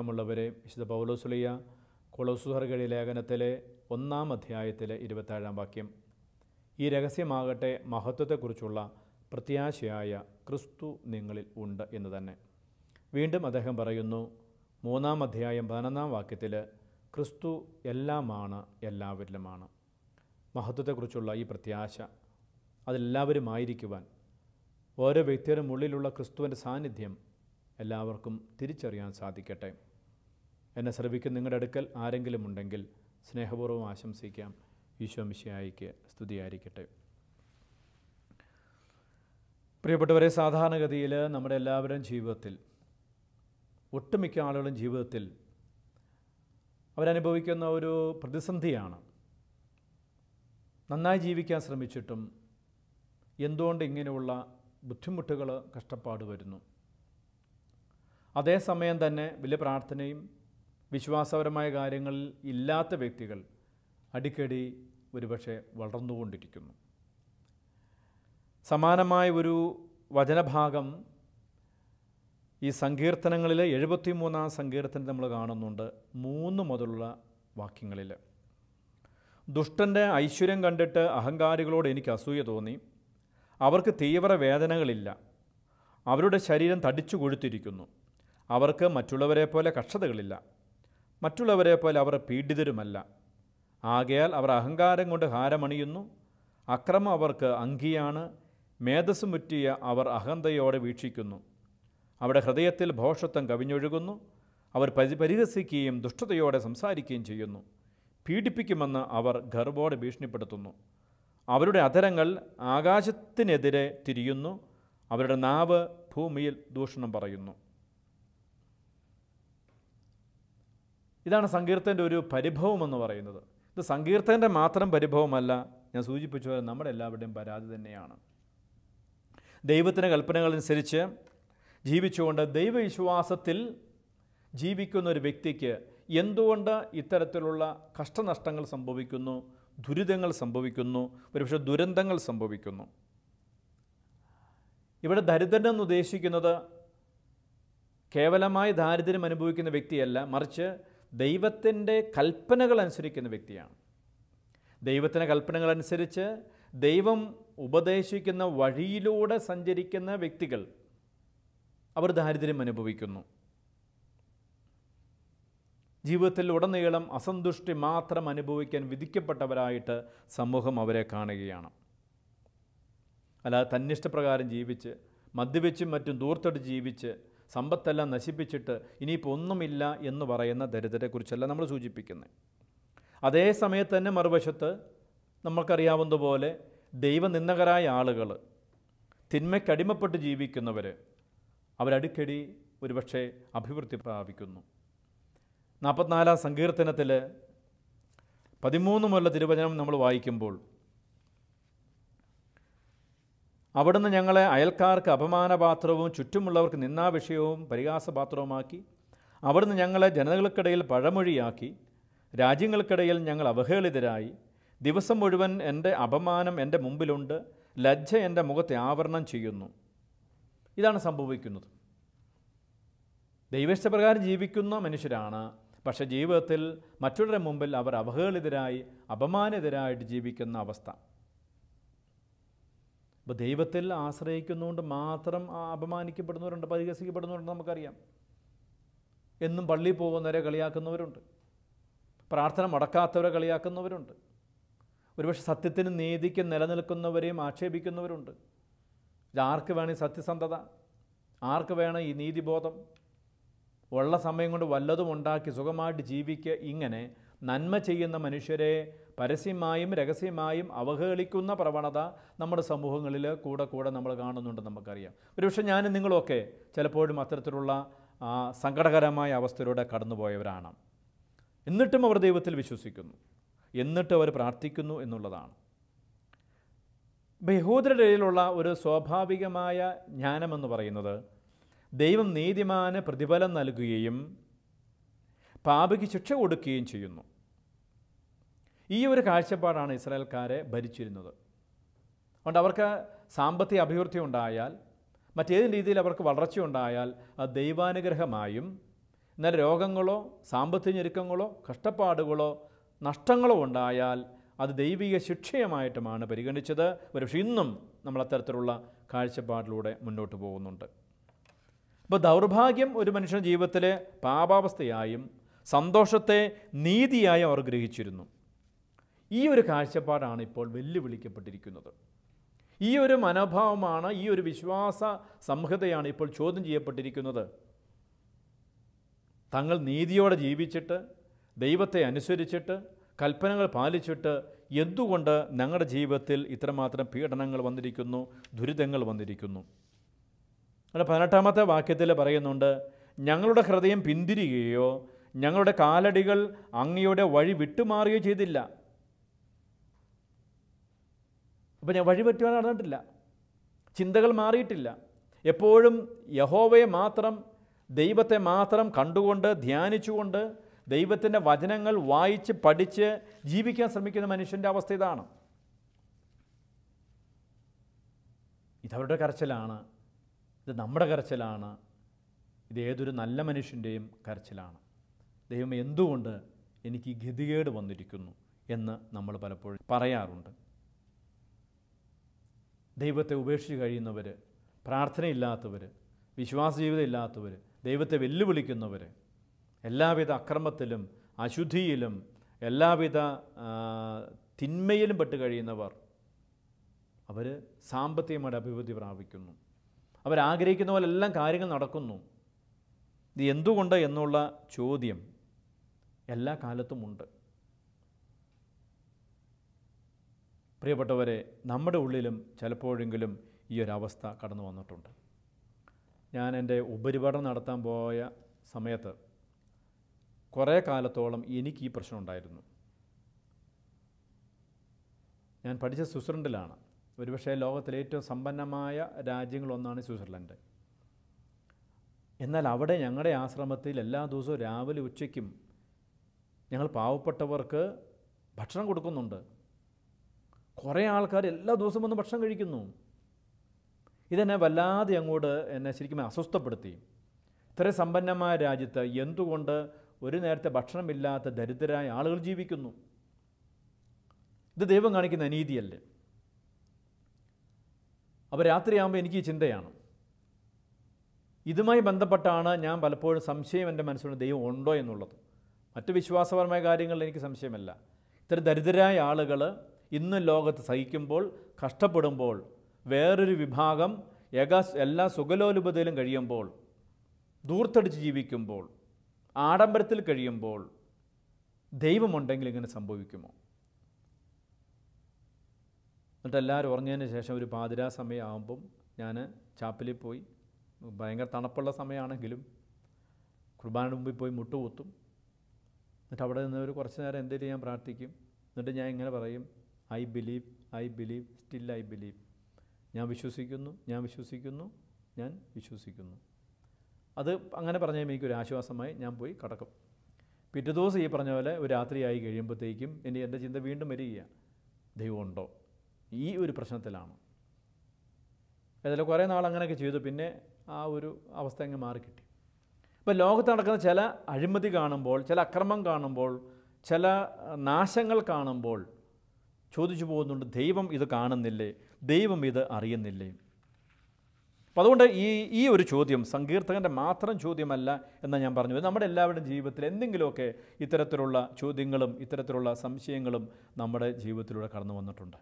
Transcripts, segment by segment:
സ്നേഹമുള്ളവരെ വിശുദ്ധ പൗലോസുലിയ കുളസുഹർഗഴി ലേഖനത്തിലെ ഒന്നാം അധ്യായത്തിലെ ഇരുപത്തേഴാം വാക്യം ഈ രഹസ്യമാകട്ടെ മഹത്വത്തെക്കുറിച്ചുള്ള പ്രത്യാശയായ ക്രിസ്തു നിങ്ങളിൽ ഉണ്ട് എന്ന് തന്നെ വീണ്ടും അദ്ദേഹം പറയുന്നു മൂന്നാം അധ്യായം പതിനൊന്നാം വാക്യത്തിൽ ക്രിസ്തു എല്ലാമാണ് എല്ലാവരിലുമാണ് മഹത്വത്തെക്കുറിച്ചുള്ള ഈ പ്രത്യാശ ആയിരിക്കുവാൻ ഓരോ വ്യക്തിയുടെ ഉള്ളിലുള്ള ക്രിസ്തുവിൻ്റെ സാന്നിധ്യം എല്ലാവർക്കും തിരിച്ചറിയാൻ സാധിക്കട്ടെ എന്നെ ശ്രവിക്കുന്ന നിങ്ങളുടെ അടുക്കൽ ആരെങ്കിലും ഉണ്ടെങ്കിൽ സ്നേഹപൂർവ്വം ആശംസിക്കാം ഈശോ സ്തുതിയായിരിക്കട്ടെ പ്രിയപ്പെട്ടവരെ സാധാരണഗതിയിൽ നമ്മുടെ എല്ലാവരും ജീവിതത്തിൽ ഒട്ടുമിക്ക ആളുകളും ജീവിതത്തിൽ അവരനുഭവിക്കുന്ന ഒരു പ്രതിസന്ധിയാണ് നന്നായി ജീവിക്കാൻ ശ്രമിച്ചിട്ടും എന്തുകൊണ്ട് ഇങ്ങനെയുള്ള ബുദ്ധിമുട്ടുകൾ കഷ്ടപ്പാട് വരുന്നു അതേസമയം തന്നെ വലിയ പ്രാർത്ഥനയും വിശ്വാസപരമായ കാര്യങ്ങളിൽ ഇല്ലാത്ത വ്യക്തികൾ അടിക്കടി ഒരുപക്ഷെ വളർന്നുകൊണ്ടിരിക്കുന്നു സമാനമായ ഒരു വചനഭാഗം ഈ സങ്കീർത്തനങ്ങളിൽ എഴുപത്തി മൂന്നാം സങ്കീർത്തനം നമ്മൾ കാണുന്നുണ്ട് മൂന്ന് മുതലുള്ള വാക്യങ്ങളിൽ ദുഷ്ടൻ്റെ ഐശ്വര്യം കണ്ടിട്ട് അഹങ്കാരികളോട് എനിക്ക് അസൂയ തോന്നി അവർക്ക് തീവ്ര വേദനകളില്ല അവരുടെ ശരീരം തടിച്ചു കൊഴുത്തിരിക്കുന്നു അവർക്ക് മറ്റുള്ളവരെ പോലെ കക്ഷതകളില്ല മറ്റുള്ളവരെ പോലെ അവർ പീഡിതരുമല്ല ആകയാൽ അവർ അഹങ്കാരം കൊണ്ട് ഹാരമണിയുന്നു അക്രമം അവർക്ക് അങ്കിയാണ് മേധസ് മുറ്റിയ അവർ അഹന്തയോടെ വീക്ഷിക്കുന്നു അവിടെ ഹൃദയത്തിൽ ഭോഷത്വം കവിഞ്ഞൊഴുകുന്നു അവർ പരി പരിഹസിക്കുകയും ദുഷ്ടതയോടെ സംസാരിക്കുകയും ചെയ്യുന്നു പീഡിപ്പിക്കുമെന്ന് അവർ ഗർവോടെ ഭീഷണിപ്പെടുത്തുന്നു അവരുടെ അധരങ്ങൾ ആകാശത്തിനെതിരെ തിരിയുന്നു അവരുടെ നാവ് ഭൂമിയിൽ ദൂഷണം പറയുന്നു ഇതാണ് സങ്കീർത്തൻ്റെ ഒരു പരിഭവം എന്ന് പറയുന്നത് ഇത് സങ്കീർത്തൻ്റെ മാത്രം പരിഭവമല്ല ഞാൻ സൂചിപ്പിച്ച പോലെ നമ്മുടെ എല്ലാവരുടെയും പരാതി തന്നെയാണ് ദൈവത്തിൻ്റെ കൽപ്പനകളനുസരിച്ച് ജീവിച്ചുകൊണ്ട് ദൈവവിശ്വാസത്തിൽ ജീവിക്കുന്ന ഒരു വ്യക്തിക്ക് എന്തുകൊണ്ട് ഇത്തരത്തിലുള്ള കഷ്ടനഷ്ടങ്ങൾ സംഭവിക്കുന്നു ദുരിതങ്ങൾ സംഭവിക്കുന്നു ഒരുപക്ഷെ ദുരന്തങ്ങൾ സംഭവിക്കുന്നു ഇവിടെ എന്ന് ഉദ്ദേശിക്കുന്നത് കേവലമായി ദാരിദ്ര്യം അനുഭവിക്കുന്ന വ്യക്തിയല്ല മറിച്ച് ദൈവത്തിൻ്റെ കൽപ്പനകൾ അനുസരിക്കുന്ന വ്യക്തിയാണ് ദൈവത്തിൻ്റെ കൽപ്പനകൾ അനുസരിച്ച് ദൈവം ഉപദേശിക്കുന്ന വഴിയിലൂടെ സഞ്ചരിക്കുന്ന വ്യക്തികൾ അവർ ദാരിദ്ര്യം അനുഭവിക്കുന്നു ജീവിതത്തിൽ ഉടനീളം അസന്തുഷ്ടി മാത്രം അനുഭവിക്കാൻ വിധിക്കപ്പെട്ടവരായിട്ട് സമൂഹം അവരെ കാണുകയാണ് അല്ലാതെ തന്നിഷ്ടപ്രകാരം ജീവിച്ച് മദ്യപിച്ചും മറ്റും ദൂർത്തടിച്ച് ജീവിച്ച് സമ്പത്തെല്ലാം നശിപ്പിച്ചിട്ട് ഇനിയിപ്പോൾ ഒന്നുമില്ല എന്ന് പറയുന്ന ദരിദ്രരെക്കുറിച്ചല്ല നമ്മൾ സൂചിപ്പിക്കുന്നത് അതേ സമയത്ത് തന്നെ മറുവശത്ത് നമ്മൾക്കറിയാവുന്നതുപോലെ ദൈവനിന്ദകരായ ആളുകൾ തിന്മയ്ക്കടിമപ്പെട്ട് ജീവിക്കുന്നവർ അവരടിക്കടി ഒരുപക്ഷെ അഭിവൃദ്ധി പ്രാപിക്കുന്നു നാൽപ്പത്തിനാലാം സങ്കീർത്തനത്തിൽ പതിമൂന്ന് മുതൽ തിരുവചനം നമ്മൾ വായിക്കുമ്പോൾ അവിടുന്ന് ഞങ്ങളെ അയൽക്കാർക്ക് അപമാനപാത്രവും ചുറ്റുമുള്ളവർക്ക് നിന്നാവിഷയവും പരിഹാസപാത്രവുമാക്കി അവിടുന്ന് ഞങ്ങളെ ജനതകൾക്കിടയിൽ പഴമൊഴിയാക്കി രാജ്യങ്ങൾക്കിടയിൽ ഞങ്ങൾ അവഹേളിതരായി ദിവസം മുഴുവൻ എൻ്റെ അപമാനം എൻ്റെ മുമ്പിലുണ്ട് ലജ്ജ എൻ്റെ മുഖത്തെ ആവരണം ചെയ്യുന്നു ഇതാണ് സംഭവിക്കുന്നത് ദൈവേഷ്ടപ്രകാരം ജീവിക്കുന്ന മനുഷ്യരാണ് പക്ഷേ ജീവിതത്തിൽ മറ്റുള്ളവരുടെ മുമ്പിൽ അവർ അവഹേളിതരായി അപമാനിതരായിട്ട് ജീവിക്കുന്ന അവസ്ഥ അപ്പോൾ ദൈവത്തിൽ ആശ്രയിക്കുന്നതുകൊണ്ട് മാത്രം അപമാനിക്കപ്പെടുന്നവരുണ്ട് പരിഹസിക്കപ്പെടുന്നവരുണ്ട് നമുക്കറിയാം എന്നും പള്ളിയിൽ പോകുന്നവരെ കളിയാക്കുന്നവരുണ്ട് പ്രാർത്ഥന മുടക്കാത്തവരെ കളിയാക്കുന്നവരുണ്ട് ഒരുപക്ഷെ സത്യത്തിന് നീതിക്ക് നിലനിൽക്കുന്നവരെയും ആക്ഷേപിക്കുന്നവരുണ്ട് ഇതാർക്ക് വേണം ഈ സത്യസന്ധത ആർക്ക് വേണം ഈ നീതിബോധം ഉള്ള സമയം കൊണ്ട് വല്ലതും ഉണ്ടാക്കി സുഖമായിട്ട് ജീവിക്കുക ഇങ്ങനെ നന്മ ചെയ്യുന്ന മനുഷ്യരെ പരസ്യമായും രഹസ്യമായും അവഹേളിക്കുന്ന പ്രവണത നമ്മുടെ സമൂഹങ്ങളിൽ കൂടെ കൂടെ നമ്മൾ കാണുന്നുണ്ട് നമുക്കറിയാം ഒരുപക്ഷെ ഞാനും നിങ്ങളൊക്കെ ചിലപ്പോഴും അത്തരത്തിലുള്ള സങ്കടകരമായ അവസ്ഥയിലൂടെ കടന്നുപോയവരാണ് എന്നിട്ടും അവർ ദൈവത്തിൽ വിശ്വസിക്കുന്നു എന്നിട്ട് അവർ പ്രാർത്ഥിക്കുന്നു എന്നുള്ളതാണ് ബഹൂദരുടെ ഇടയിലുള്ള ഒരു സ്വാഭാവികമായ ജ്ഞാനമെന്ന് പറയുന്നത് ദൈവം നീതിമാന് പ്രതിഫലം നൽകുകയും പാപയ്ക്ക് ശിക്ഷ കൊടുക്കുകയും ചെയ്യുന്നു ഈ ഒരു കാഴ്ചപ്പാടാണ് ഇസ്രായേൽക്കാരെ ഭരിച്ചിരുന്നത് അതുകൊണ്ട് അവർക്ക് സാമ്പത്തിക അഭിവൃദ്ധി ഉണ്ടായാൽ മറ്റേത് രീതിയിൽ അവർക്ക് വളർച്ച ഉണ്ടായാൽ അത് ദൈവാനുഗ്രഹമായും എന്നാൽ രോഗങ്ങളോ സാമ്പത്തിക ഞെരുക്കങ്ങളോ കഷ്ടപ്പാടുകളോ നഷ്ടങ്ങളോ ഉണ്ടായാൽ അത് ദൈവിക ശിക്ഷയമായിട്ടുമാണ് പരിഗണിച്ചത് ഒരുപക്ഷെ ഇന്നും നമ്മൾ അത്തരത്തിലുള്ള കാഴ്ചപ്പാടിലൂടെ മുന്നോട്ട് പോകുന്നുണ്ട് അപ്പോൾ ദൗർഭാഗ്യം ഒരു മനുഷ്യൻ്റെ ജീവിതത്തിലെ പാപാവസ്ഥയായും സന്തോഷത്തെ നീതിയായും അവർ ഗ്രഹിച്ചിരുന്നു ഈ ഒരു കാഴ്ചപ്പാടാണ് ഇപ്പോൾ വെല്ലുവിളിക്കപ്പെട്ടിരിക്കുന്നത് ഈ ഒരു മനോഭാവമാണ് ഈ ഒരു വിശ്വാസ സംഹിതയാണ് ഇപ്പോൾ ചോദ്യം ചെയ്യപ്പെട്ടിരിക്കുന്നത് തങ്ങൾ നീതിയോടെ ജീവിച്ചിട്ട് ദൈവത്തെ അനുസരിച്ചിട്ട് കൽപ്പനകൾ പാലിച്ചിട്ട് എന്തുകൊണ്ട് ഞങ്ങളുടെ ജീവിതത്തിൽ ഇത്രമാത്രം പീഡനങ്ങൾ വന്നിരിക്കുന്നു ദുരിതങ്ങൾ വന്നിരിക്കുന്നു അവിടെ പതിനെട്ടാമത്തെ വാക്യത്തിൽ പറയുന്നുണ്ട് ഞങ്ങളുടെ ഹൃദയം പിന്തിരിയുകയോ ഞങ്ങളുടെ കാലടികൾ അങ്ങയുടെ വഴി വിട്ടുമാറുകയോ ചെയ്തില്ല അപ്പോൾ ഞാൻ പറ്റുവാൻ നടന്നിട്ടില്ല ചിന്തകൾ മാറിയിട്ടില്ല എപ്പോഴും യഹോവയെ മാത്രം ദൈവത്തെ മാത്രം കണ്ടുകൊണ്ട് ധ്യാനിച്ചുകൊണ്ട് ദൈവത്തിൻ്റെ വചനങ്ങൾ വായിച്ച് പഠിച്ച് ജീവിക്കാൻ ശ്രമിക്കുന്ന മനുഷ്യൻ്റെ അവസ്ഥ ഇതാണ് ഇതവരുടെ കരച്ചിലാണ് ഇത് നമ്മുടെ കരച്ചിലാണ് ഇത് ഏതൊരു നല്ല മനുഷ്യൻ്റെയും കരച്ചിലാണ് ദൈവം എന്തുകൊണ്ട് എനിക്ക് ഗതികേട് വന്നിരിക്കുന്നു എന്ന് നമ്മൾ പലപ്പോഴും പറയാറുണ്ട് ദൈവത്തെ ഉപേക്ഷിച്ച് കഴിയുന്നവർ പ്രാർത്ഥനയില്ലാത്തവർ വിശ്വാസ ജീവിതം ഇല്ലാത്തവർ ദൈവത്തെ വെല്ലുവിളിക്കുന്നവർ എല്ലാവിധ അക്രമത്തിലും അശുദ്ധിയിലും എല്ലാവിധ തിന്മയിലും പെട്ട് കഴിയുന്നവർ അവർ സാമ്പത്തികമായിട്ട് അഭിവൃദ്ധി പ്രാപിക്കുന്നു അവരാഗ്രഹിക്കുന്ന പോലെ എല്ലാം കാര്യങ്ങൾ നടക്കുന്നു ഇത് എന്തുകൊണ്ട് എന്നുള്ള ചോദ്യം എല്ലാ കാലത്തുമുണ്ട് പ്രിയപ്പെട്ടവരെ നമ്മുടെ ഉള്ളിലും ചിലപ്പോഴെങ്കിലും ഈ ഒരവസ്ഥ കടന്നു വന്നിട്ടുണ്ട് ഞാൻ എൻ്റെ ഉപരിപഠനം നടത്താൻ പോയ സമയത്ത് കുറേ കാലത്തോളം എനിക്ക് ഈ പ്രശ്നം ഉണ്ടായിരുന്നു ഞാൻ പഠിച്ച സ്വിറ്റ്സർലൻഡിലാണ് ഒരുപക്ഷേ ലോകത്തിലെ ഏറ്റവും സമ്പന്നമായ രാജ്യങ്ങളൊന്നാണ് സ്വിറ്റ്സർലൻഡ് എന്നാൽ അവിടെ ഞങ്ങളുടെ ആശ്രമത്തിൽ എല്ലാ ദിവസവും രാവിലെ ഉച്ചയ്ക്കും ഞങ്ങൾ പാവപ്പെട്ടവർക്ക് ഭക്ഷണം കൊടുക്കുന്നുണ്ട് കുറേ ആൾക്കാർ എല്ലാ ദിവസവും വന്ന് ഭക്ഷണം കഴിക്കുന്നു ഇതെന്നെ വല്ലാതെ അങ്ങോട്ട് എന്നെ ശരിക്കും അസ്വസ്ഥപ്പെടുത്തി ഇത്ര സമ്പന്നമായ രാജ്യത്ത് എന്തുകൊണ്ട് ഒരു നേരത്തെ ഭക്ഷണമില്ലാത്ത ദരിദ്രരായ ആളുകൾ ജീവിക്കുന്നു ഇത് ദൈവം കാണിക്കുന്ന അനീതിയല്ലേ അപ്പോൾ രാത്രിയാകുമ്പോൾ എനിക്ക് ഈ ചിന്തയാണ് ഇതുമായി ബന്ധപ്പെട്ടാണ് ഞാൻ പലപ്പോഴും സംശയം എൻ്റെ മനസ്സിലുണ്ട് ദൈവം ഉണ്ടോ എന്നുള്ളത് മറ്റ് വിശ്വാസപരമായ കാര്യങ്ങളിൽ എനിക്ക് സംശയമല്ല ഇത്തരം ദരിദ്രരായ ആളുകൾ ഇന്ന് ലോകത്ത് സഹിക്കുമ്പോൾ കഷ്ടപ്പെടുമ്പോൾ വേറൊരു വിഭാഗം ഏക എല്ലാ സുഖലോലുപതയിലും കഴിയുമ്പോൾ ദൂർത്തടിച്ച് ജീവിക്കുമ്പോൾ ആഡംബരത്തിൽ കഴിയുമ്പോൾ ദൈവമുണ്ടെങ്കിൽ ഇങ്ങനെ സംഭവിക്കുമോ എന്നിട്ട് എല്ലാവരും ഉറങ്ങിയതിന് ശേഷം ഒരു പാതിരാ സമയമാകുമ്പം ഞാൻ ചാപ്പലിൽ പോയി ഭയങ്കര തണുപ്പുള്ള സമയമാണെങ്കിലും കുർബാനയുടെ മുമ്പിൽ പോയി മുട്ടുകൂത്തും എന്നിട്ട് അവിടെ നിന്നവർ കുറച്ച് നേരം എന്തെങ്കിലും ഞാൻ പ്രാർത്ഥിക്കും എന്നിട്ട് ഞാൻ ഇങ്ങനെ പറയും I believe I believe still I believe ഞാൻ വിശ്വസിക്കുന്നു ഞാൻ വിശ്വസിക്കുന്നു ഞാൻ വിശ്വസിക്കുന്നു അത് അങ്ങനെ പറഞ്ഞാൽ എനിക്ക് ഒരു ആശ്വാസമായി ഞാൻ പോയി കടക്കും പിറ്റേ ദിവസം ഈ പറഞ്ഞ പോലെ ഒരു രാത്രിയായി കഴിയുമ്പോഴത്തേക്കും ഇനി എൻ്റെ ചിന്ത വീണ്ടും വരികയാണ് ദൈവമുണ്ടോ ഈ ഒരു പ്രശ്നത്തിലാണ് ഏതായാലും കുറേ നാൾ അങ്ങനെയൊക്കെ ചെയ്തു പിന്നെ ആ ഒരു അവസ്ഥ അങ്ങ് മാറിക്കിട്ടി ഇപ്പം ലോകത്ത് നടക്കുന്ന ചില അഴിമതി കാണുമ്പോൾ ചില അക്രമം കാണുമ്പോൾ ചില നാശങ്ങൾ കാണുമ്പോൾ ചോദിച്ചു പോകുന്നുണ്ട് ദൈവം ഇത് കാണുന്നില്ലേ ദൈവം ഇത് അറിയുന്നില്ലേ അപ്പോൾ അതുകൊണ്ട് ഈ ഈ ഒരു ചോദ്യം സങ്കീർത്തകൻ്റെ മാത്രം ചോദ്യമല്ല എന്ന് ഞാൻ പറഞ്ഞു നമ്മുടെ എല്ലാവരുടെയും ജീവിതത്തിൽ എന്തെങ്കിലുമൊക്കെ ഇത്തരത്തിലുള്ള ചോദ്യങ്ങളും ഇത്തരത്തിലുള്ള സംശയങ്ങളും നമ്മുടെ ജീവിതത്തിലൂടെ കടന്നു വന്നിട്ടുണ്ട്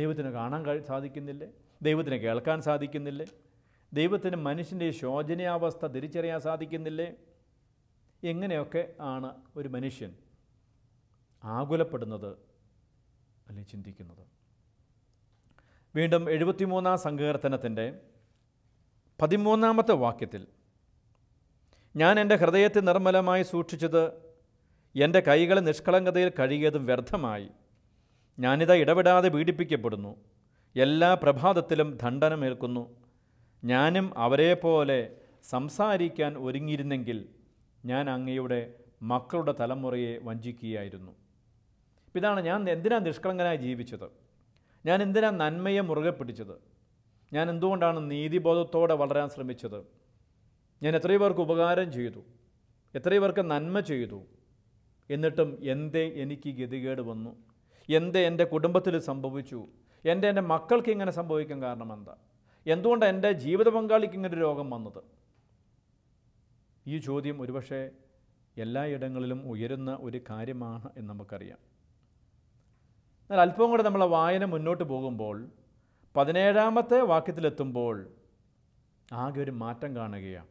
ദൈവത്തിന് കാണാൻ കഴി സാധിക്കുന്നില്ലേ ദൈവത്തിന് കേൾക്കാൻ സാധിക്കുന്നില്ലേ ദൈവത്തിന് മനുഷ്യൻ്റെ ശോചനീയാവസ്ഥ തിരിച്ചറിയാൻ സാധിക്കുന്നില്ലേ എങ്ങനെയൊക്കെ ആണ് ഒരു മനുഷ്യൻ ആകുലപ്പെടുന്നത് അല്ലെങ്കിൽ ചിന്തിക്കുന്നത് വീണ്ടും എഴുപത്തിമൂന്നാം സങ്കീർത്തനത്തിൻ്റെ പതിമൂന്നാമത്തെ വാക്യത്തിൽ ഞാൻ എൻ്റെ ഹൃദയത്തെ നിർമ്മലമായി സൂക്ഷിച്ചത് എൻ്റെ കൈകൾ നിഷ്കളങ്കതയിൽ കഴുകിയതും വ്യർത്ഥമായി ഞാനിത് ഇടപെടാതെ പീഡിപ്പിക്കപ്പെടുന്നു എല്ലാ പ്രഭാതത്തിലും ദണ്ഡനമേൽക്കുന്നു ഞാനും അവരെപ്പോലെ സംസാരിക്കാൻ ഒരുങ്ങിയിരുന്നെങ്കിൽ ഞാൻ അങ്ങയുടെ മക്കളുടെ തലമുറയെ വഞ്ചിക്കുകയായിരുന്നു ഇതാണ് ഞാൻ എന്തിനാണ് നിഷ്കളങ്കനായി ജീവിച്ചത് ഞാൻ എന്തിനാണ് നന്മയെ മുറുകെ പിടിച്ചത് ഞാൻ എന്തുകൊണ്ടാണ് നീതിബോധത്തോടെ വളരാൻ ശ്രമിച്ചത് ഞാൻ എത്രയോ പേർക്ക് ഉപകാരം ചെയ്തു എത്രയോ പേർക്ക് നന്മ ചെയ്തു എന്നിട്ടും എന്തേ എനിക്ക് ഗതികേട് വന്നു എന്തേ എൻ്റെ കുടുംബത്തിൽ സംഭവിച്ചു എൻ്റെ എൻ്റെ മക്കൾക്ക് ഇങ്ങനെ സംഭവിക്കാൻ കാരണം എന്താ എന്തുകൊണ്ടാണ് എൻ്റെ ജീവിത പങ്കാളിക്ക് ഇങ്ങനെ രോഗം വന്നത് ഈ ചോദ്യം ഒരുപക്ഷെ എല്ലായിടങ്ങളിലും ഉയരുന്ന ഒരു കാര്യമാണ് എന്ന് നമുക്കറിയാം എന്നാൽ അല്പം കൂടെ നമ്മളെ വായന മുന്നോട്ട് പോകുമ്പോൾ പതിനേഴാമത്തെ വാക്യത്തിലെത്തുമ്പോൾ ആകെ ഒരു മാറ്റം കാണുകയാണ്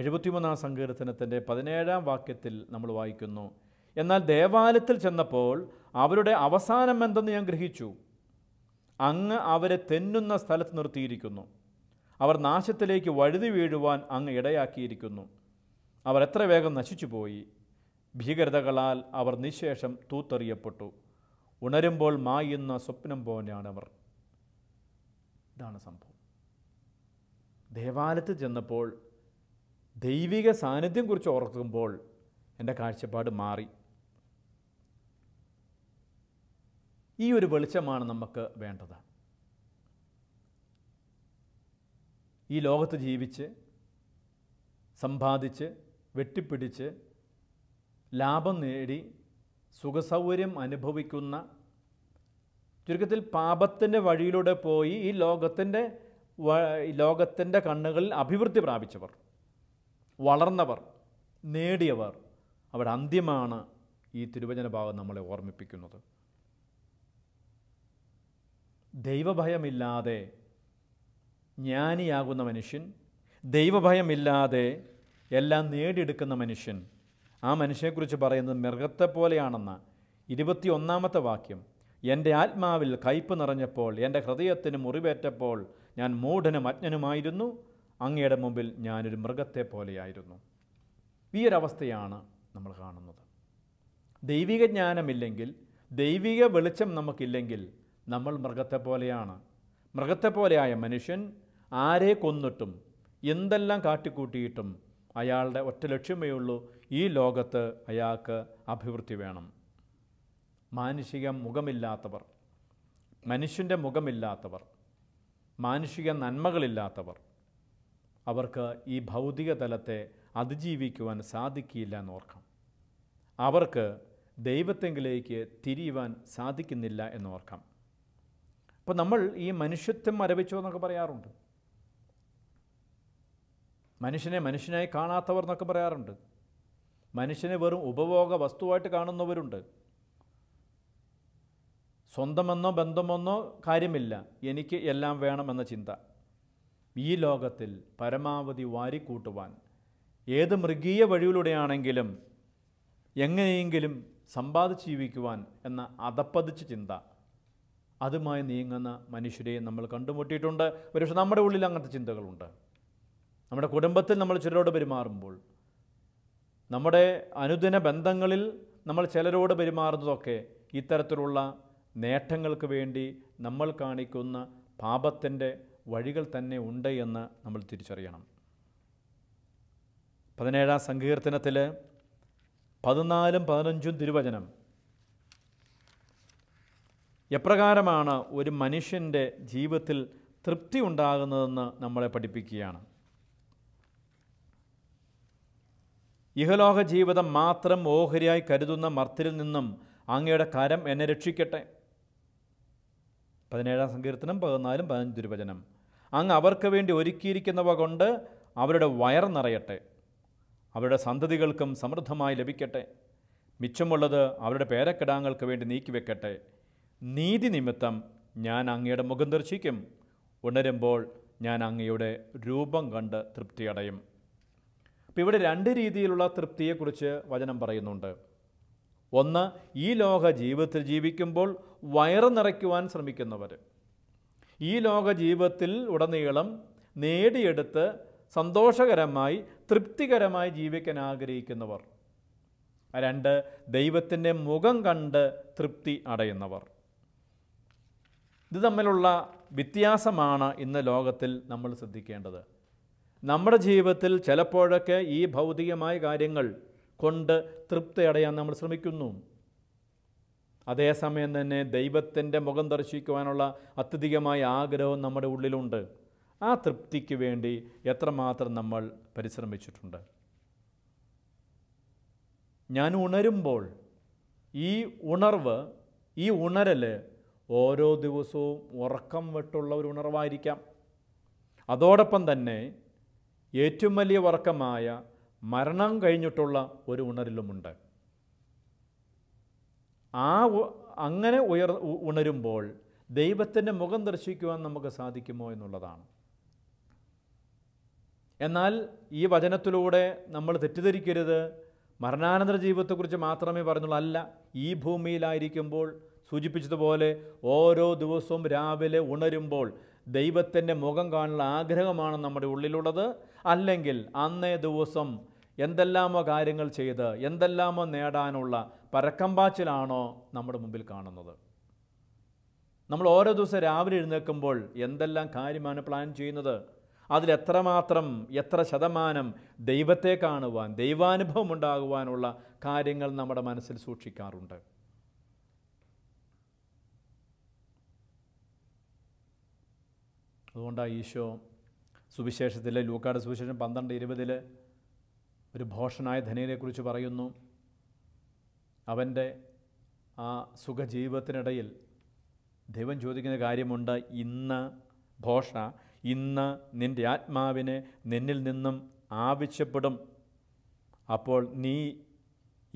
എഴുപത്തിമൂന്നാം സങ്കീർത്തനത്തിൻ്റെ പതിനേഴാം വാക്യത്തിൽ നമ്മൾ വായിക്കുന്നു എന്നാൽ ദേവാലയത്തിൽ ചെന്നപ്പോൾ അവരുടെ അവസാനം എന്തെന്ന് ഞാൻ ഗ്രഹിച്ചു അങ്ങ് അവരെ തെന്നുന്ന സ്ഥലത്ത് നിർത്തിയിരിക്കുന്നു അവർ നാശത്തിലേക്ക് വഴുതി വീഴുവാൻ അങ്ങ് ഇടയാക്കിയിരിക്കുന്നു അവർ എത്ര വേഗം നശിച്ചുപോയി ഭീകരതകളാൽ അവർ നിശേഷം തൂത്തെറിയപ്പെട്ടു ഉണരുമ്പോൾ മായുന്ന സ്വപ്നം പോലെയാണ് അവർ ഇതാണ് സംഭവം ദേവാലയത്തിൽ ചെന്നപ്പോൾ ദൈവിക സാന്നിധ്യം കുറിച്ച് ഓർക്കുമ്പോൾ എൻ്റെ കാഴ്ചപ്പാട് മാറി ഈ ഒരു വെളിച്ചമാണ് നമുക്ക് വേണ്ടത് ഈ ലോകത്ത് ജീവിച്ച് സമ്പാദിച്ച് വെട്ടിപ്പിടിച്ച് ലാഭം നേടി സുഖസൗകര്യം അനുഭവിക്കുന്ന ചുരുക്കത്തിൽ പാപത്തിൻ്റെ വഴിയിലൂടെ പോയി ഈ ലോകത്തിൻ്റെ ലോകത്തിൻ്റെ കണ്ണുകളിൽ അഭിവൃദ്ധി പ്രാപിച്ചവർ വളർന്നവർ നേടിയവർ അവിടെ അന്ത്യമാണ് ഈ തിരുവചന ഭാഗം നമ്മളെ ഓർമ്മിപ്പിക്കുന്നത് ദൈവഭയമില്ലാതെ ജ്ഞാനിയാകുന്ന മനുഷ്യൻ ദൈവഭയമില്ലാതെ എല്ലാം നേടിയെടുക്കുന്ന മനുഷ്യൻ ആ മനുഷ്യനെക്കുറിച്ച് പറയുന്നത് മൃഗത്തെ പോലെയാണെന്ന ഇരുപത്തിയൊന്നാമത്തെ വാക്യം എൻ്റെ ആത്മാവിൽ കയ്പ് നിറഞ്ഞപ്പോൾ എൻ്റെ ഹൃദയത്തിന് മുറിവേറ്റപ്പോൾ ഞാൻ മൂഢനും അജ്ഞനുമായിരുന്നു അങ്ങയുടെ മുമ്പിൽ ഞാനൊരു മൃഗത്തെ പോലെയായിരുന്നു ഈ ഒരവസ്ഥയാണ് നമ്മൾ കാണുന്നത് ദൈവിക ജ്ഞാനമില്ലെങ്കിൽ ദൈവിക വെളിച്ചം നമുക്കില്ലെങ്കിൽ നമ്മൾ മൃഗത്തെ പോലെയാണ് മൃഗത്തെ പോലെയായ മനുഷ്യൻ ആരെ കൊന്നിട്ടും എന്തെല്ലാം കാട്ടിക്കൂട്ടിയിട്ടും അയാളുടെ ഒറ്റ ലക്ഷ്യമേ ഉള്ളൂ ഈ ലോകത്ത് അയാൾക്ക് അഭിവൃദ്ധി വേണം മാനുഷിക മുഖമില്ലാത്തവർ മനുഷ്യൻ്റെ മുഖമില്ലാത്തവർ മാനുഷിക നന്മകളില്ലാത്തവർ അവർക്ക് ഈ ഭൗതിക തലത്തെ അതിജീവിക്കുവാൻ സാധിക്കില്ല എന്നോർക്കാം അവർക്ക് ദൈവത്തെങ്കിലേക്ക് തിരിയുവാൻ സാധിക്കുന്നില്ല എന്നോർക്കാം അപ്പോൾ നമ്മൾ ഈ മനുഷ്യത്വം മരവിച്ചോ എന്നൊക്കെ പറയാറുണ്ട് മനുഷ്യനെ മനുഷ്യനായി കാണാത്തവർ എന്നൊക്കെ പറയാറുണ്ട് മനുഷ്യനെ വെറും ഉപഭോഗ വസ്തുവായിട്ട് കാണുന്നവരുണ്ട് സ്വന്തമെന്നോ ബന്ധമെന്നോ കാര്യമില്ല എനിക്ക് എല്ലാം വേണമെന്ന ചിന്ത ഈ ലോകത്തിൽ പരമാവധി വാരിക്കൂട്ടുവാൻ ഏത് മൃഗീയ വഴിയിലൂടെയാണെങ്കിലും എങ്ങനെയെങ്കിലും സമ്പാദിച്ച് ജീവിക്കുവാൻ എന്ന അതപ്പതിച്ച ചിന്ത അതുമായി നീങ്ങുന്ന മനുഷ്യരെ നമ്മൾ കണ്ടുമുട്ടിയിട്ടുണ്ട് ഒരുപക്ഷെ നമ്മുടെ ഉള്ളിൽ അങ്ങനത്തെ ചിന്തകളുണ്ട് നമ്മുടെ കുടുംബത്തിൽ നമ്മൾ ചിലരോട് പെരുമാറുമ്പോൾ നമ്മുടെ അനുദിന ബന്ധങ്ങളിൽ നമ്മൾ ചിലരോട് പെരുമാറുന്നതൊക്കെ ഇത്തരത്തിലുള്ള നേട്ടങ്ങൾക്ക് വേണ്ടി നമ്മൾ കാണിക്കുന്ന പാപത്തിൻ്റെ വഴികൾ തന്നെ ഉണ്ട് എന്ന് നമ്മൾ തിരിച്ചറിയണം പതിനേഴാം സങ്കീർത്തനത്തിൽ പതിനാലും പതിനഞ്ചും തിരുവചനം എപ്രകാരമാണ് ഒരു മനുഷ്യൻ്റെ ജീവിതത്തിൽ തൃപ്തി ഉണ്ടാകുന്നതെന്ന് നമ്മളെ പഠിപ്പിക്കുകയാണ് ഇഹലോക ജീവിതം മാത്രം ഓഹരിയായി കരുതുന്ന മർത്തിരിൽ നിന്നും അങ്ങയുടെ കരം എന്നെ രക്ഷിക്കട്ടെ പതിനേഴാം സങ്കീർത്തനം പതിനാലും പതിനഞ്ച് തിരുവചനം അങ്ങ് അവർക്ക് വേണ്ടി ഒരുക്കിയിരിക്കുന്നവ കൊണ്ട് അവരുടെ വയർ നിറയട്ടെ അവരുടെ സന്തതികൾക്കും സമൃദ്ധമായി ലഭിക്കട്ടെ മിച്ചമുള്ളത് അവരുടെ പേരക്കിടാങ്ങൾക്ക് വേണ്ടി നീക്കിവെക്കട്ടെ നീതി നിമിത്തം ഞാൻ അങ്ങയുടെ മുഖം ദർശിക്കും ഉണരുമ്പോൾ ഞാൻ അങ്ങയുടെ രൂപം കണ്ട് തൃപ്തിയടയും ഇപ്പം ഇവിടെ രണ്ട് രീതിയിലുള്ള തൃപ്തിയെക്കുറിച്ച് വചനം പറയുന്നുണ്ട് ഒന്ന് ഈ ലോക ജീവിതത്തിൽ ജീവിക്കുമ്പോൾ വയറ് നിറയ്ക്കുവാൻ ശ്രമിക്കുന്നവർ ഈ ലോക ജീവിതത്തിൽ ഉടനീളം നേടിയെടുത്ത് സന്തോഷകരമായി തൃപ്തികരമായി ജീവിക്കാൻ ആഗ്രഹിക്കുന്നവർ രണ്ട് ദൈവത്തിൻ്റെ മുഖം കണ്ട് തൃപ്തി അടയുന്നവർ ഇത് തമ്മിലുള്ള വ്യത്യാസമാണ് ഇന്ന് ലോകത്തിൽ നമ്മൾ ശ്രദ്ധിക്കേണ്ടത് നമ്മുടെ ജീവിതത്തിൽ ചിലപ്പോഴൊക്കെ ഈ ഭൗതികമായ കാര്യങ്ങൾ കൊണ്ട് തൃപ്തി അടയാൻ നമ്മൾ ശ്രമിക്കുന്നു അതേസമയം തന്നെ ദൈവത്തിൻ്റെ മുഖം ദർശിക്കുവാനുള്ള അത്യധികമായ ആഗ്രഹം നമ്മുടെ ഉള്ളിലുണ്ട് ആ തൃപ്തിക്ക് വേണ്ടി എത്രമാത്രം നമ്മൾ പരിശ്രമിച്ചിട്ടുണ്ട് ഞാൻ ഉണരുമ്പോൾ ഈ ഉണർവ് ഈ ഉണരൽ ഓരോ ദിവസവും ഉറക്കം വിട്ടുള്ള ഒരു ഉണർവായിരിക്കാം അതോടൊപ്പം തന്നെ ഏറ്റവും വലിയ വർക്കമായ മരണം കഴിഞ്ഞിട്ടുള്ള ഒരു ഉണരലുമുണ്ട് ആ അങ്ങനെ ഉയർ ഉണരുമ്പോൾ ദൈവത്തിൻ്റെ മുഖം ദർശിക്കുവാൻ നമുക്ക് സാധിക്കുമോ എന്നുള്ളതാണ് എന്നാൽ ഈ വചനത്തിലൂടെ നമ്മൾ തെറ്റിദ്ധരിക്കരുത് മരണാനന്തര ജീവിതത്തെക്കുറിച്ച് മാത്രമേ പറഞ്ഞുള്ളൂ അല്ല ഈ ഭൂമിയിലായിരിക്കുമ്പോൾ സൂചിപ്പിച്ചതുപോലെ ഓരോ ദിവസവും രാവിലെ ഉണരുമ്പോൾ ദൈവത്തിൻ്റെ മുഖം കാണാനുള്ള ആഗ്രഹമാണ് നമ്മുടെ ഉള്ളിലുള്ളത് അല്ലെങ്കിൽ അന്നേ ദിവസം എന്തെല്ലാമോ കാര്യങ്ങൾ ചെയ്ത് എന്തെല്ലാമോ നേടാനുള്ള പരക്കമ്പാച്ചിലാണോ നമ്മുടെ മുമ്പിൽ കാണുന്നത് നമ്മൾ ഓരോ ദിവസം രാവിലെ എഴുന്നേൽക്കുമ്പോൾ എന്തെല്ലാം കാര്യമാണ് പ്ലാൻ ചെയ്യുന്നത് അതിലെത്രമാത്രം എത്ര ശതമാനം ദൈവത്തെ കാണുവാൻ ദൈവാനുഭവം ഉണ്ടാകുവാനുള്ള കാര്യങ്ങൾ നമ്മുടെ മനസ്സിൽ സൂക്ഷിക്കാറുണ്ട് അതുകൊണ്ടാണ് ഈശോ സുവിശേഷത്തിൽ ലൂക്കാട് സുവിശേഷം പന്ത്രണ്ട് ഇരുപതിൽ ഒരു ഭോഷനായ ധനിയനെക്കുറിച്ച് പറയുന്നു അവൻ്റെ ആ സുഖജീവിതത്തിനിടയിൽ ദൈവം ചോദിക്കുന്ന കാര്യമുണ്ട് ഇന്ന് ഭോഷ ഇന്ന് നിൻ്റെ ആത്മാവിനെ നിന്നിൽ നിന്നും ആവശ്യപ്പെടും അപ്പോൾ നീ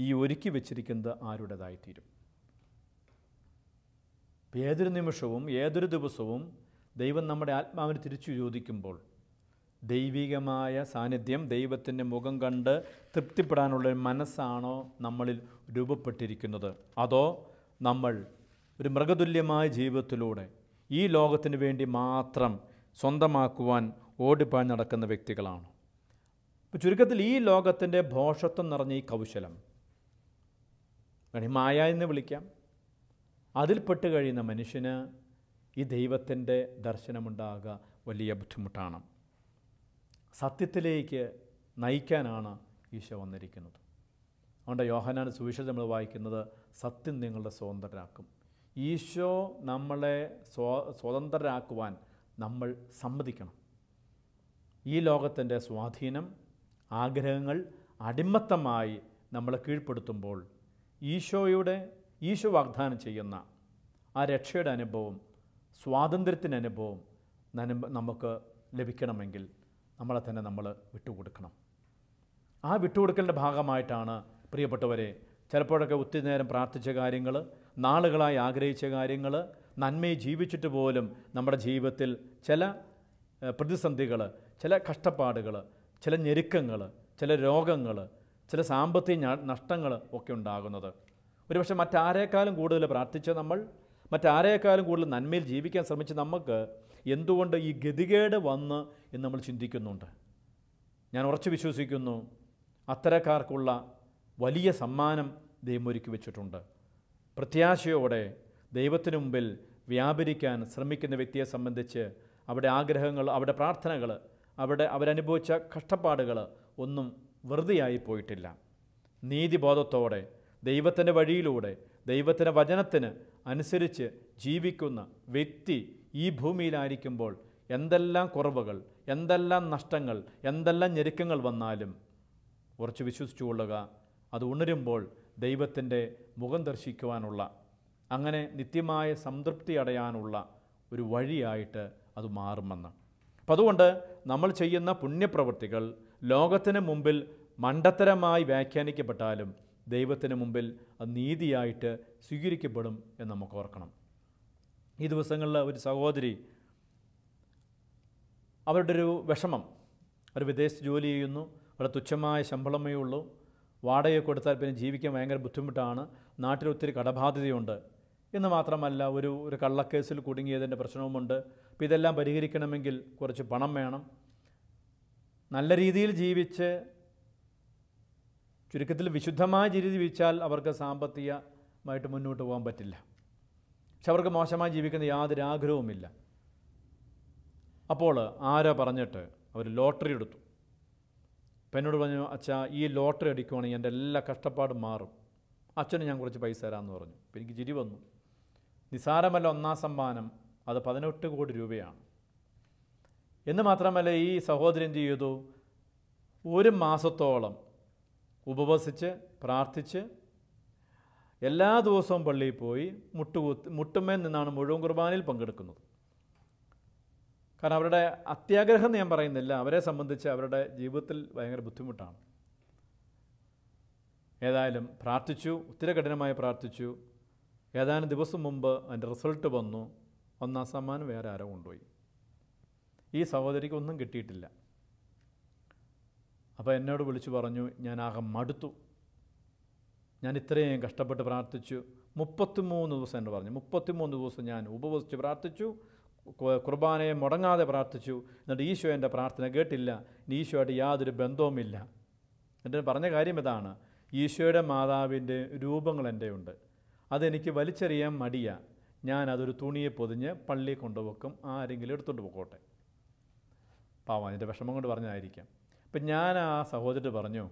ഈ ഒരുക്കി വെച്ചിരിക്കുന്നത് ആരുടേതായിത്തീരും ഏതൊരു നിമിഷവും ഏതൊരു ദിവസവും ദൈവം നമ്മുടെ ആത്മാവിനെ തിരിച്ചു ചോദിക്കുമ്പോൾ ദൈവികമായ സാന്നിധ്യം ദൈവത്തിൻ്റെ മുഖം കണ്ട് തൃപ്തിപ്പെടാനുള്ള മനസ്സാണോ നമ്മളിൽ രൂപപ്പെട്ടിരിക്കുന്നത് അതോ നമ്മൾ ഒരു മൃഗതുല്യമായ ജീവിതത്തിലൂടെ ഈ ലോകത്തിന് വേണ്ടി മാത്രം സ്വന്തമാക്കുവാൻ ഓടിപ്പാൻ നടക്കുന്ന വ്യക്തികളാണ് അപ്പോൾ ചുരുക്കത്തിൽ ഈ ലോകത്തിൻ്റെ ഭോഷത്വം നിറഞ്ഞ ഈ കൗശലം മായ എന്ന് വിളിക്കാം അതിൽപ്പെട്ട് കഴിയുന്ന മനുഷ്യന് ഈ ദൈവത്തിൻ്റെ ദർശനമുണ്ടാകുക വലിയ ബുദ്ധിമുട്ടാണ് സത്യത്തിലേക്ക് നയിക്കാനാണ് ഈശോ വന്നിരിക്കുന്നത് അതുകൊണ്ട് യോഹനാൻ സുവിശേഷം നമ്മൾ വായിക്കുന്നത് സത്യം നിങ്ങളുടെ സ്വതന്ത്രരാക്കും ഈശോ നമ്മളെ സ്വ സ്വതന്ത്രരാക്കുവാൻ നമ്മൾ സമ്മതിക്കണം ഈ ലോകത്തിൻ്റെ സ്വാധീനം ആഗ്രഹങ്ങൾ അടിമത്തമായി നമ്മളെ കീഴ്പ്പെടുത്തുമ്പോൾ ഈശോയുടെ ഈശോ വാഗ്ദാനം ചെയ്യുന്ന ആ രക്ഷയുടെ അനുഭവം സ്വാതന്ത്ര്യത്തിൻ്റെ അനുഭവം നമുക്ക് ലഭിക്കണമെങ്കിൽ നമ്മളെ തന്നെ നമ്മൾ വിട്ടുകൊടുക്കണം ആ വിട്ടുകൊടുക്കലിൻ്റെ ഭാഗമായിട്ടാണ് പ്രിയപ്പെട്ടവരെ ചിലപ്പോഴൊക്കെ ഒത്തിരി നേരം പ്രാർത്ഥിച്ച കാര്യങ്ങൾ നാളുകളായി ആഗ്രഹിച്ച കാര്യങ്ങൾ നന്മയെ ജീവിച്ചിട്ട് പോലും നമ്മുടെ ജീവിതത്തിൽ ചില പ്രതിസന്ധികൾ ചില കഷ്ടപ്പാടുകൾ ചില ഞെരുക്കങ്ങൾ ചില രോഗങ്ങൾ ചില സാമ്പത്തിക നഷ്ടങ്ങൾ ഒക്കെ ഉണ്ടാകുന്നത് ഒരുപക്ഷെ മറ്റാരേക്കാളും കൂടുതൽ പ്രാർത്ഥിച്ച നമ്മൾ മറ്റാരേക്കാളും കൂടുതൽ നന്മയിൽ ജീവിക്കാൻ ശ്രമിച്ച നമുക്ക് എന്തുകൊണ്ട് ഈ ഗതികേട് വന്ന് എന്ന് നമ്മൾ ചിന്തിക്കുന്നുണ്ട് ഞാൻ ഉറച്ചു വിശ്വസിക്കുന്നു അത്തരക്കാർക്കുള്ള വലിയ സമ്മാനം ദൈവം ഒരുക്കി വെച്ചിട്ടുണ്ട് പ്രത്യാശയോടെ ദൈവത്തിനു മുമ്പിൽ വ്യാപരിക്കാൻ ശ്രമിക്കുന്ന വ്യക്തിയെ സംബന്ധിച്ച് അവിടെ ആഗ്രഹങ്ങൾ അവിടെ പ്രാർത്ഥനകൾ അവിടെ അവരനുഭവിച്ച കഷ്ടപ്പാടുകൾ ഒന്നും വെറുതെയായി പോയിട്ടില്ല നീതിബോധത്തോടെ ദൈവത്തിൻ്റെ വഴിയിലൂടെ ദൈവത്തിൻ്റെ വചനത്തിന് അനുസരിച്ച് ജീവിക്കുന്ന വ്യക്തി ഈ ഭൂമിയിലായിരിക്കുമ്പോൾ എന്തെല്ലാം കുറവുകൾ എന്തെല്ലാം നഷ്ടങ്ങൾ എന്തെല്ലാം ഞെരുക്കങ്ങൾ വന്നാലും ഉറച്ചു വിശ്വസിച്ചു കൊള്ളുക അത് ഉണരുമ്പോൾ ദൈവത്തിൻ്റെ മുഖം ദർശിക്കുവാനുള്ള അങ്ങനെ നിത്യമായ സംതൃപ്തി അടയാനുള്ള ഒരു വഴിയായിട്ട് അത് മാറുമെന്ന് അപ്പം അതുകൊണ്ട് നമ്മൾ ചെയ്യുന്ന പുണ്യപ്രവൃത്തികൾ ലോകത്തിന് മുമ്പിൽ മണ്ടത്തരമായി വ്യാഖ്യാനിക്കപ്പെട്ടാലും ദൈവത്തിന് മുമ്പിൽ അത് നീതിയായിട്ട് സ്വീകരിക്കപ്പെടും എന്ന് നമുക്ക് ഓർക്കണം ഈ ദിവസങ്ങളിൽ ഒരു സഹോദരി അവരുടെ ഒരു വിഷമം അവർ വിദേശത്ത് ജോലി ചെയ്യുന്നു വളരെ തുച്ഛമായ ശമ്പളമേ ഉള്ളൂ വാടക കൊടുത്താൽ പിന്നെ ജീവിക്കാൻ ഭയങ്കര ബുദ്ധിമുട്ടാണ് നാട്ടിൽ ഒത്തിരി കടബാധ്യതയുണ്ട് എന്ന് മാത്രമല്ല ഒരു ഒരു കള്ളക്കേസിൽ കുടുങ്ങിയതിൻ്റെ പ്രശ്നവുമുണ്ട് അപ്പോൾ ഇതെല്ലാം പരിഹരിക്കണമെങ്കിൽ കുറച്ച് പണം വേണം നല്ല രീതിയിൽ ജീവിച്ച് ചുരുക്കത്തിൽ വിശുദ്ധമായ രീതി ജീവിച്ചാൽ അവർക്ക് സാമ്പത്തികമായിട്ട് മുന്നോട്ട് പോകാൻ പറ്റില്ല പക്ഷെ അവർക്ക് മോശമായി ജീവിക്കുന്ന യാതൊരു ആഗ്രഹവുമില്ല അപ്പോൾ ആരാ പറഞ്ഞിട്ട് അവർ ലോട്ടറി എടുത്തു അപ്പം എന്നോട് പറഞ്ഞു അച്ഛാ ഈ ലോട്ടറി അടിക്കുവാണെങ്കിൽ എൻ്റെ എല്ലാ കഷ്ടപ്പാടും മാറും അച്ഛന് ഞാൻ കുറച്ച് പൈസ തരാമെന്ന് പറഞ്ഞു അപ്പം എനിക്ക് ചിരി വന്നു നിസാരമല്ല ഒന്നാം സമ്മാനം അത് പതിനെട്ട് കോടി രൂപയാണ് എന്ന് മാത്രമല്ല ഈ സഹോദരൻ എന്ത് ചെയ്തു ഒരു മാസത്തോളം ഉപവസിച്ച് പ്രാർത്ഥിച്ച് എല്ലാ ദിവസവും പള്ളിയിൽ പോയി മുട്ടുകൂത്ത് മുട്ടുമേൽ നിന്നാണ് മുഴുവൻ കുർബാനയിൽ പങ്കെടുക്കുന്നത് കാരണം അവരുടെ അത്യാഗ്രഹം ഞാൻ പറയുന്നില്ല അവരെ സംബന്ധിച്ച് അവരുടെ ജീവിതത്തിൽ ഭയങ്കര ബുദ്ധിമുട്ടാണ് ഏതായാലും പ്രാർത്ഥിച്ചു ഒത്തിരി കഠിനമായി പ്രാർത്ഥിച്ചു ഏതാനും ദിവസം മുമ്പ് അതിൻ്റെ റിസൾട്ട് വന്നു ഒന്നാം സമ്മാനം വേറെ ആരോ കൊണ്ടുപോയി ഈ സഹോദരിക്ക് ഒന്നും കിട്ടിയിട്ടില്ല അപ്പോൾ എന്നോട് വിളിച്ചു പറഞ്ഞു ഞാൻ ആകെ മടുത്തു ഞാൻ ഇത്രയും കഷ്ടപ്പെട്ട് പ്രാർത്ഥിച്ചു മുപ്പത്തിമൂന്ന് ദിവസം എന്നോട് പറഞ്ഞു മുപ്പത്തിമൂന്ന് ദിവസം ഞാൻ ഉപവസിച്ച് പ്രാർത്ഥിച്ചു കുർബാനയെ മുടങ്ങാതെ പ്രാർത്ഥിച്ചു എന്നിട്ട് ഈശോ എൻ്റെ പ്രാർത്ഥന കേട്ടില്ല ഈശോയുടെ യാതൊരു ബന്ധവുമില്ല എന്നിട്ട് പറഞ്ഞ കാര്യം ഇതാണ് ഈശോയുടെ മാതാവിൻ്റെ രൂപങ്ങൾ എൻ്റെ ഉണ്ട് അതെനിക്ക് വലിച്ചെറിയാൻ മടിയാണ് ഞാൻ അതൊരു തുണിയെ പൊതിഞ്ഞ് പള്ളിയിൽ കൊണ്ടുപോക്കും ആരെങ്കിലും എടുത്തുകൊണ്ട് പോയിക്കോട്ടെ പാവം എൻ്റെ വിഷമം കൊണ്ട് പറഞ്ഞതായിരിക്കാം അപ്പം ഞാൻ ആ സഹോദരൻ പറഞ്ഞു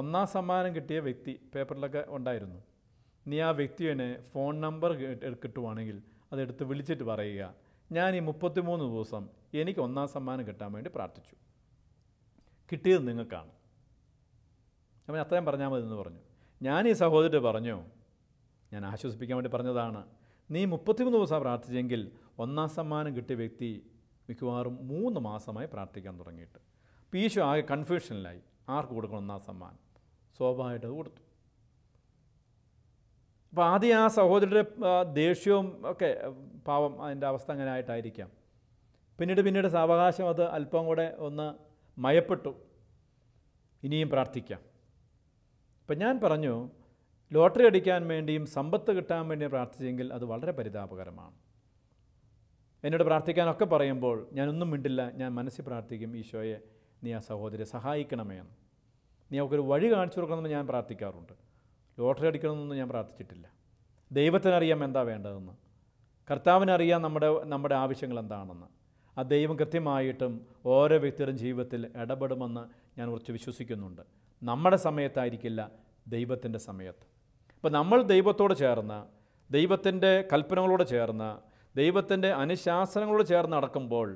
ഒന്നാം സമ്മാനം കിട്ടിയ വ്യക്തി പേപ്പറിലൊക്കെ ഉണ്ടായിരുന്നു നീ ആ വ്യക്തിയെ ഫോൺ നമ്പർ കിട്ടുവാണെങ്കിൽ അതെടുത്ത് വിളിച്ചിട്ട് പറയുക ഞാൻ ഈ മുപ്പത്തിമൂന്ന് ദിവസം എനിക്ക് ഒന്നാം സമ്മാനം കിട്ടാൻ വേണ്ടി പ്രാർത്ഥിച്ചു കിട്ടിയത് നിങ്ങൾക്കാണ് അവൻ അത്രയും പറഞ്ഞാൽ മതി എന്ന് പറഞ്ഞു ഞാൻ ഈ സഹോദരി പറഞ്ഞു ഞാൻ ആശ്വസിപ്പിക്കാൻ വേണ്ടി പറഞ്ഞതാണ് നീ മുപ്പത്തിമൂന്ന് ദിവസം പ്രാർത്ഥിച്ചെങ്കിൽ ഒന്നാം സമ്മാനം കിട്ടിയ വ്യക്തി മിക്കവാറും മൂന്ന് മാസമായി പ്രാർത്ഥിക്കാൻ തുടങ്ങിയിട്ട് അപ്പോൾ ആകെ കൺഫ്യൂഷനിലായി ആർക്ക് കൊടുക്കണം ഒന്നാം സമ്മാനം സ്വാഭാവികമായിട്ട് അത് കൊടുത്തു അപ്പോൾ ആദ്യം ആ സഹോദരൻ്റെ ദേഷ്യവും ഒക്കെ പാവം അതിൻ്റെ അവസ്ഥ അങ്ങനെ ആയിട്ടായിരിക്കാം പിന്നീട് പിന്നീട് സാവകാശം അത് അല്പം കൂടെ ഒന്ന് മയപ്പെട്ടു ഇനിയും പ്രാർത്ഥിക്കാം ഇപ്പം ഞാൻ പറഞ്ഞു ലോട്ടറി അടിക്കാൻ വേണ്ടിയും സമ്പത്ത് കിട്ടാൻ വേണ്ടിയും പ്രാർത്ഥിച്ചെങ്കിൽ അത് വളരെ പരിതാപകരമാണ് എന്നോട് പ്രാർത്ഥിക്കാനൊക്കെ പറയുമ്പോൾ ഞാനൊന്നും മിണ്ടില്ല ഞാൻ മനസ്സിൽ പ്രാർത്ഥിക്കും ഈശോയെ നീ ആ സഹോദരി സഹായിക്കണമേ എന്ന് നീ അവർക്കൊരു വഴി കാണിച്ചു കൊടുക്കണമെന്ന് ഞാൻ പ്രാർത്ഥിക്കാറുണ്ട് ലോട്ടറി അടിക്കണമെന്നൊന്നും ഞാൻ പ്രാർത്ഥിച്ചിട്ടില്ല ദൈവത്തിനറിയാം എന്താ വേണ്ടതെന്ന് കർത്താവിനറിയാം നമ്മുടെ നമ്മുടെ ആവശ്യങ്ങൾ എന്താണെന്ന് ആ ദൈവം കൃത്യമായിട്ടും ഓരോ വ്യക്തിയുടെയും ജീവിതത്തിൽ ഇടപെടുമെന്ന് ഞാൻ കുറച്ച് വിശ്വസിക്കുന്നുണ്ട് നമ്മുടെ സമയത്തായിരിക്കില്ല ദൈവത്തിൻ്റെ സമയത്ത് അപ്പോൾ നമ്മൾ ദൈവത്തോട് ചേർന്ന് ദൈവത്തിൻ്റെ കൽപ്പനകളോട് ചേർന്ന് ദൈവത്തിൻ്റെ അനുശാസനങ്ങളോട് ചേർന്ന് നടക്കുമ്പോൾ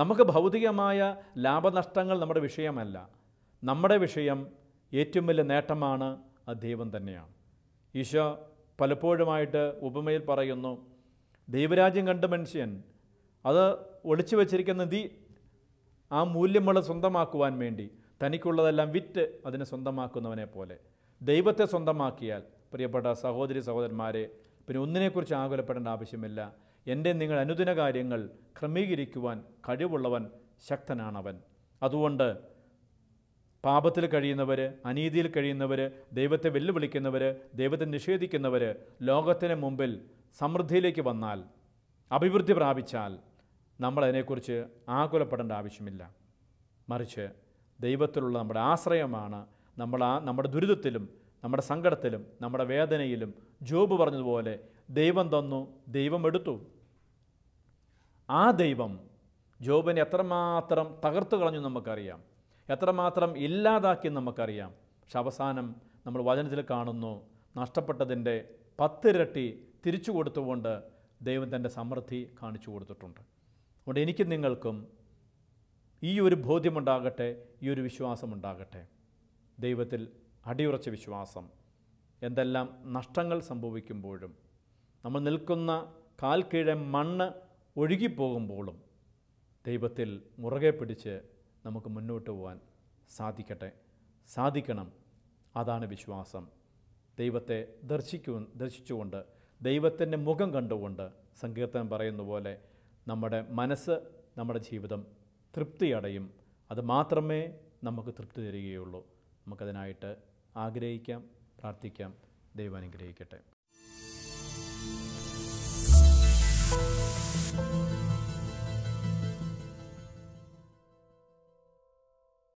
നമുക്ക് ഭൗതികമായ ലാഭനഷ്ടങ്ങൾ നമ്മുടെ വിഷയമല്ല നമ്മുടെ വിഷയം ഏറ്റവും വലിയ നേട്ടമാണ് ആ ദൈവം തന്നെയാണ് ഈശോ പലപ്പോഴുമായിട്ട് ഉപമയിൽ പറയുന്നു ദൈവരാജ്യം കണ്ട മനുഷ്യൻ അത് ഒളിച്ചു വച്ചിരിക്കുന്ന നിധി ആ മൂല്യമുള്ള സ്വന്തമാക്കുവാൻ വേണ്ടി തനിക്കുള്ളതെല്ലാം വിറ്റ് അതിനെ സ്വന്തമാക്കുന്നവനെ പോലെ ദൈവത്തെ സ്വന്തമാക്കിയാൽ പ്രിയപ്പെട്ട സഹോദരി സഹോദരന്മാരെ പിന്നെ ഒന്നിനെക്കുറിച്ച് ആകുലപ്പെടേണ്ട ആവശ്യമില്ല എൻ്റെ നിങ്ങൾ അനുദിന കാര്യങ്ങൾ ക്രമീകരിക്കുവാൻ കഴിവുള്ളവൻ ശക്തനാണവൻ അതുകൊണ്ട് പാപത്തിൽ കഴിയുന്നവർ അനീതിയിൽ കഴിയുന്നവർ ദൈവത്തെ വെല്ലുവിളിക്കുന്നവർ ദൈവത്തെ നിഷേധിക്കുന്നവർ ലോകത്തിന് മുമ്പിൽ സമൃദ്ധിയിലേക്ക് വന്നാൽ അഭിവൃദ്ധി പ്രാപിച്ചാൽ നമ്മൾ അതിനെക്കുറിച്ച് ആകുലപ്പെടേണ്ട ആവശ്യമില്ല മറിച്ച് ദൈവത്തിലുള്ള നമ്മുടെ ആശ്രയമാണ് നമ്മൾ ആ നമ്മുടെ ദുരിതത്തിലും നമ്മുടെ സങ്കടത്തിലും നമ്മുടെ വേദനയിലും ജോബ് പറഞ്ഞതുപോലെ ദൈവം തന്നു ദൈവം എടുത്തു ആ ദൈവം ജോബിനെ എത്രമാത്രം തകർത്തു കളഞ്ഞു നമുക്കറിയാം എത്രമാത്രം ഇല്ലാതാക്കി നമുക്കറിയാം പക്ഷെ അവസാനം നമ്മൾ വചനത്തിൽ കാണുന്നു നഷ്ടപ്പെട്ടതിൻ്റെ പത്തിരട്ടി തിരിച്ചു കൊടുത്തുകൊണ്ട് ദൈവം തൻ്റെ സമൃദ്ധി കാണിച്ചു കൊടുത്തിട്ടുണ്ട് അതുകൊണ്ട് എനിക്കും നിങ്ങൾക്കും ഈ ഒരു ബോധ്യമുണ്ടാകട്ടെ ഈ ഒരു വിശ്വാസമുണ്ടാകട്ടെ ദൈവത്തിൽ അടിയുറച്ച വിശ്വാസം എന്തെല്ലാം നഷ്ടങ്ങൾ സംഭവിക്കുമ്പോഴും നമ്മൾ നിൽക്കുന്ന കാൽ മണ്ണ് ഒഴുകിപ്പോകുമ്പോഴും ദൈവത്തിൽ മുറുകെ പിടിച്ച് നമുക്ക് മുന്നോട്ട് പോകാൻ സാധിക്കട്ടെ സാധിക്കണം അതാണ് വിശ്വാസം ദൈവത്തെ ദർശിക്കു ദർശിച്ചുകൊണ്ട് ദൈവത്തിൻ്റെ മുഖം കണ്ടുകൊണ്ട് സങ്കീർത്തനം പറയുന്ന പോലെ നമ്മുടെ മനസ്സ് നമ്മുടെ ജീവിതം തൃപ്തി അടയും അത് മാത്രമേ നമുക്ക് തൃപ്തി തരികയുള്ളൂ നമുക്കതിനായിട്ട് ആഗ്രഹിക്കാം പ്രാർത്ഥിക്കാം ദൈവം അനുഗ്രഹിക്കട്ടെ